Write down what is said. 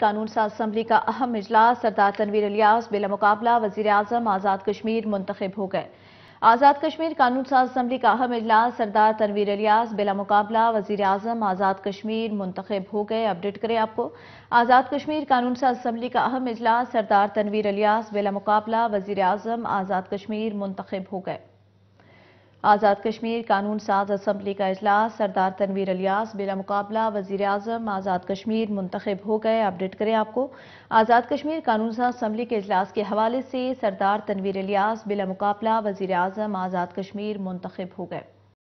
कानून साज असम्बली का अहम इजलास सरदार तनवीर अलियास बेला मुकाबला वजीर आजम आज़ाद कश्मीर मुंतखब हो गए आज़ाद कश्मीर कानून साज असम्बली का अहम इजलास सरदार तनवीर अलियास बेला मुकाबला वजीर आजम आज़ाद कश्मीर मुंतखब हो गए अपडेट करें आपको आज़ाद कश्मीर कानून साज असम्बली का अहम इजलास सरदार तनवीर अलियास बेला मुकाबला वजीर आजम आज़ाद कश्मीर मुंतखब हो गए आज़ाद कश्मीर कानून साज असम्बली का अजलास सरदार तनवीर अलियास बिला मुकाबला वजीर अजम आज़ाद कश्मीर मुंतखब हो गए अपडेट करें आपको आज़ाद कश्मीर कानून साज असम्बली के अजलास के हवाले से सरदार तनवीर अलियास बिला मुकाबला वजीर अजम आज़ाद कश्मीर मुंतखब हो गए